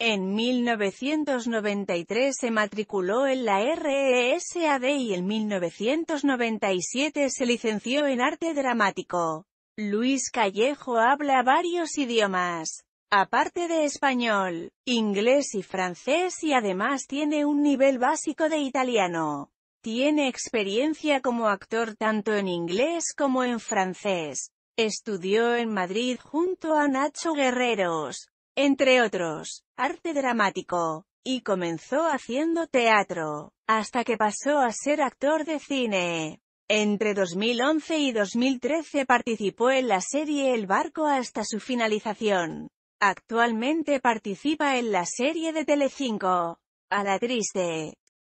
En 1993 se matriculó en la RESAD y en 1997 se licenció en arte dramático. Luis Callejo habla varios idiomas, aparte de español, inglés y francés y además tiene un nivel básico de italiano. Tiene experiencia como actor tanto en inglés como en francés. Estudió en Madrid junto a Nacho Guerreros entre otros, arte dramático, y comenzó haciendo teatro, hasta que pasó a ser actor de cine. Entre 2011 y 2013 participó en la serie El Barco hasta su finalización. Actualmente participa en la serie de Telecinco, A la Triste,